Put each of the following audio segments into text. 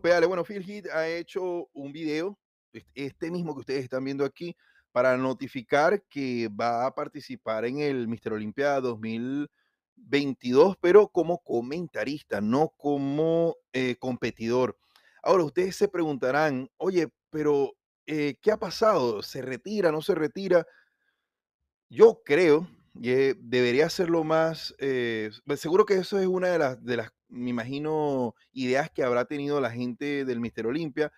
pedales. Bueno, Phil Heath ha hecho un video, este mismo que ustedes están viendo aquí, para notificar que va a participar en el Mister Olympia 2022, pero como comentarista, no como eh, competidor. Ahora, ustedes se preguntarán, oye, pero eh, ¿qué ha pasado? ¿Se retira? ¿No se retira? Yo creo que debería ser lo más. Eh, seguro que eso es una de las, de las me imagino, ideas que habrá tenido la gente del Mister Olimpia.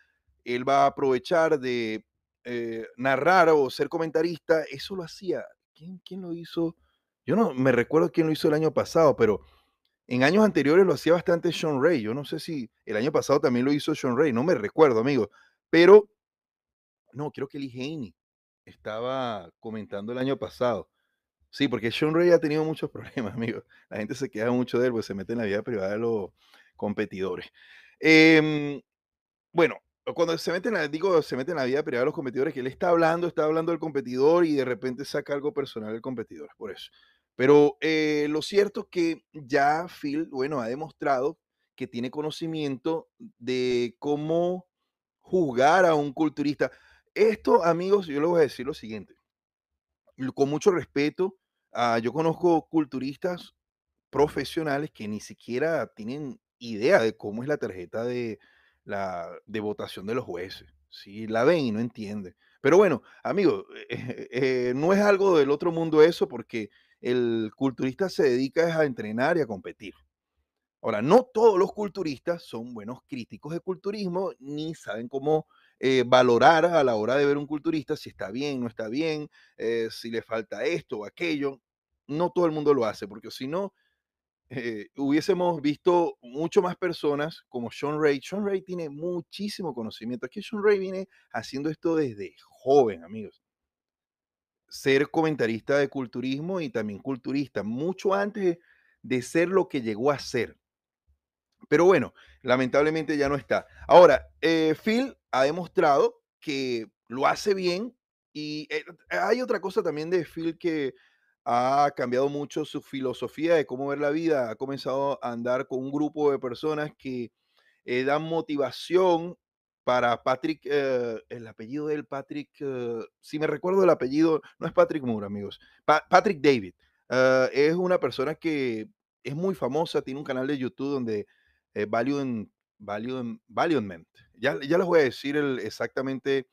Él va a aprovechar de eh, narrar o ser comentarista. Eso lo hacía. ¿Quién, ¿Quién, lo hizo? Yo no me recuerdo quién lo hizo el año pasado, pero en años anteriores lo hacía bastante Sean Ray. Yo no sé si el año pasado también lo hizo Sean Ray. No me recuerdo, amigo. Pero, no, creo que Lee Haney estaba comentando el año pasado. Sí, porque Sean Ray ha tenido muchos problemas, amigos. La gente se queda mucho de él, pues se mete en la vida privada de los competidores. Em, bueno, cuando se meten, digo, se mete en la vida privada de los competidores, que él está hablando, está hablando del competidor y de repente saca algo personal del competidor, por eso. Pero eh, lo cierto es que ya Phil, bueno, ha demostrado que tiene conocimiento de cómo juzgar a un culturista. Esto, amigos, yo les voy a decir lo siguiente. Con mucho respeto Ah, yo conozco culturistas profesionales que ni siquiera tienen idea de cómo es la tarjeta de, de votación de los jueces. La ven y no entienden. Pero bueno, amigo, eh, no es algo del otro mundo eso porque el culturista se dedica a entrenar y a competir. Ahora, no todos los culturistas son buenos críticos de culturismo ni saben cómo eh, valorar a la hora de ver un culturista si está bien, no está bien, eh, si le falta esto o aquello. No todo el mundo lo hace, porque si no, eh, hubiésemos visto mucho más personas como Sean Ray. Sean Ray tiene muchísimo conocimiento. aquí Sean Ray viene haciendo esto desde joven, amigos. Ser comentarista de culturismo y también culturista, mucho antes de ser lo que llegó a ser. Pero bueno, lamentablemente ya no está. Ahora, Phil ha demostrado que lo hace bien. Y eh, hay otra cosa también de Phil que ha cambiado mucho su filosofía de cómo ver la vida. Ha comenzado a andar con un grupo de personas que eh, dan motivación para Patrick, eh, el apellido del Patrick, si me recuerdo el apellido, no es Patrick Moore, amigos, Patrick David. es una persona que es muy famosa, tiene un canal de YouTube donde eh, Value en Valiant, Ya, ya les voy a decir el, exactamente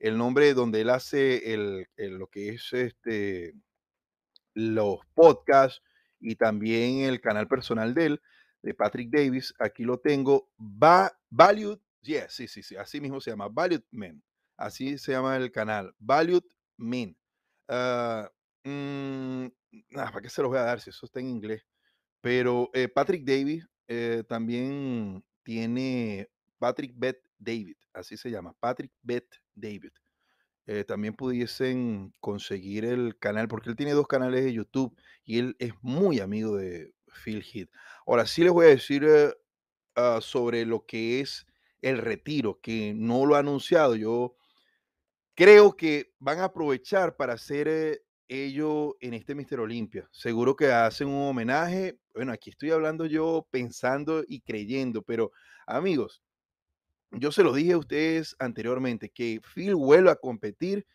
el nombre donde él hace el, lo que es este, los podcasts y también el canal personal de él, de Patrick Davis. Aquí lo tengo. Va, Valued, yes, sí, sí, sí, así mismo se llama, Valued Men. Así se llama el canal, Valued Men. nada ah, mm, ah, ¿Para qué se los voy a dar si eso está en inglés? Pero eh, Patrick Davis eh, también tiene Patrick Beth David, así se llama, Patrick Beth David. Eh, también pudiesen conseguir el canal, porque él tiene dos canales de YouTube y él es muy amigo de Phil Heath. Ahora sí les voy a decir eh, ah, sobre lo que es el retiro, que no lo ha anunciado. Yo creo que van a aprovechar para hacer eh, ellos en este Mister Olimpia? Seguro que hacen un homenaje. Bueno, aquí estoy hablando yo pensando y creyendo, pero amigos, yo se lo dije a ustedes anteriormente, que Phil vuelva a competir,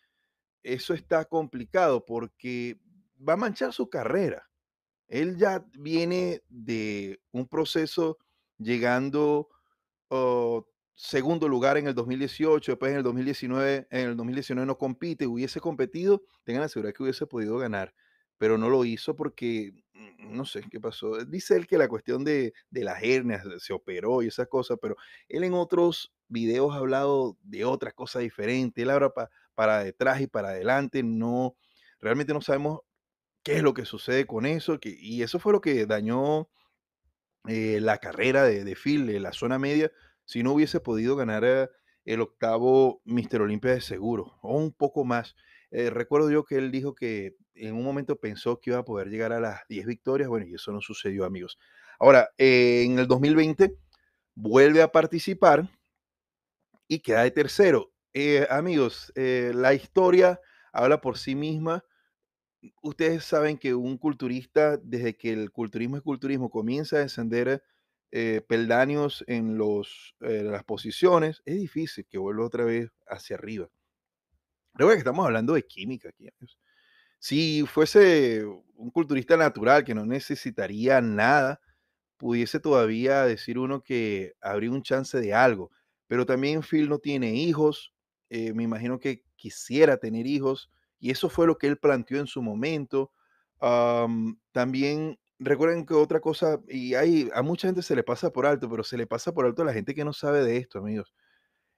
eso está complicado porque va a manchar su carrera. Él ya viene de un proceso llegando a oh, segundo lugar en el 2018, después en el 2019, en el 2019 no compite, hubiese competido, tengan la seguridad que hubiese podido ganar, pero no lo hizo porque mm, no sé qué pasó. Dice él que la cuestión de, las hernias se operó y esas cosas, pero él en otros videos ha hablado de otras cosas diferentes, él habla para detrás y para adelante, no, realmente no sabemos qué es lo que sucede con eso, que, y eso fue lo que dañó eh, la carrera de, de Phil, de la zona media, si no hubiese podido ganar eh, el octavo Mister Olimpia de seguro, o un poco más. Eh, recuerdo yo que él dijo que en un momento pensó que iba a poder llegar a las 10 victorias, bueno, y eso no sucedió, amigos. Ahora, eh, en el 2020 vuelve a participar y queda de tercero. amigos, la historia habla por sí misma ustedes saben que un culturista, desde que el culturismo es culturismo, comienza a descender eh, peldaños en los, eh, las posiciones, es difícil que vuelva otra vez hacia arriba. Recuerda que estamos hablando de química aquí. Si fuese un culturista natural que no necesitaría nada, pudiese todavía decir uno que habría un chance de algo. Pero también Phil no tiene hijos, eh, me imagino que quisiera tener hijos, y eso fue lo que él planteó en su momento. también recuerden que otra cosa, y hay, a mucha gente se le pasa por alto, pero se le pasa por alto a la gente que no sabe de esto, amigos.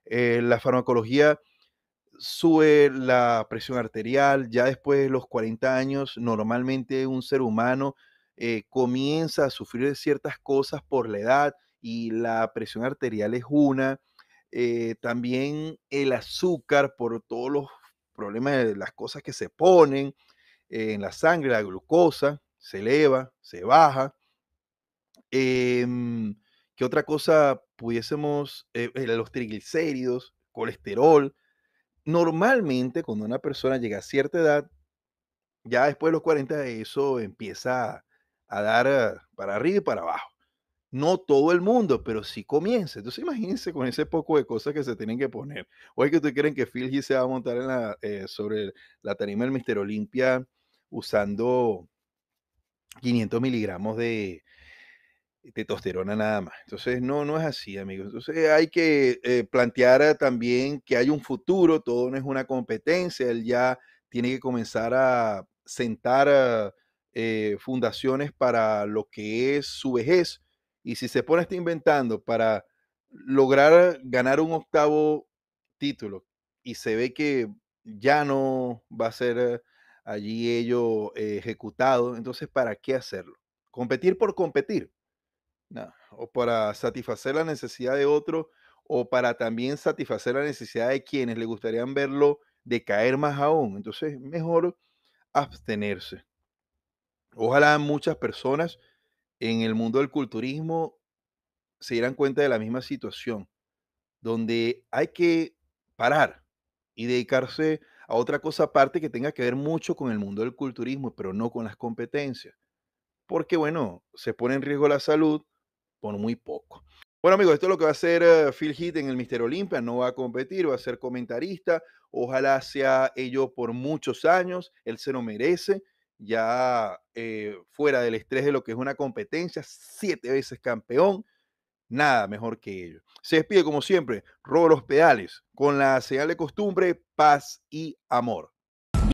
Eh, la farmacología sube la presión arterial, ya después de los 40 años, normalmente un ser humano eh, comienza a sufrir ciertas cosas por la edad y la presión arterial es una. Eh, también el azúcar por todos los problemas de las cosas que se ponen en la sangre, la glucosa, se eleva, se baja. Em, ¿Qué otra cosa pudiésemos? Eh, eh, los triglicéridos, colesterol. Normalmente cuando una persona llega a cierta edad, ya después de los 40 eso empieza a dar eh, para arriba y para abajo. No todo el mundo, pero sí comienza. Entonces imagínense con ese poco de cosas que se tienen que poner. O es que ustedes creen que Phil G se va a montar en la, sobre la tarima del Mister Olimpia usando 500 miligramos de testosterona nada más. Entonces, no, no es así, amigos. Entonces, hay que eh, plantear eh, también que hay un futuro, todo no es una competencia, él ya tiene que comenzar a sentar ah, eh, fundaciones para lo que es su vejez. Y si se pone a estar inventando para lograr ganar un octavo título y se ve que ya no va a ser allí ellos ejecutados. Eh, ejecutado. Entonces, ¿para qué hacerlo? ¿Competir por competir? O para satisfacer la necesidad de otro, o para también satisfacer la necesidad de quienes le gustaría verlo decaer más aún. Entonces, mejor abstenerse. Ojalá muchas personas en el mundo del culturismo se dieran cuenta de la misma situación, donde hay que parar y dedicarse a a otra cosa aparte que tenga que ver mucho con el mundo del culturismo, pero no con las competencias. Porque bueno, se pone en riesgo la salud por muy poco. Bueno amigos, esto es lo que va a hacer eh, Phil Heath en el Mister Olimpia, no va a competir, va a ser comentarista, ojalá sea ello por muchos años, él se lo merece, ya eh, fuera del estrés de lo que es una competencia, siete veces campeón, nada mejor que ello. Se despide como siempre, Robo los Pedales, con la señal de costumbre, paz y amor.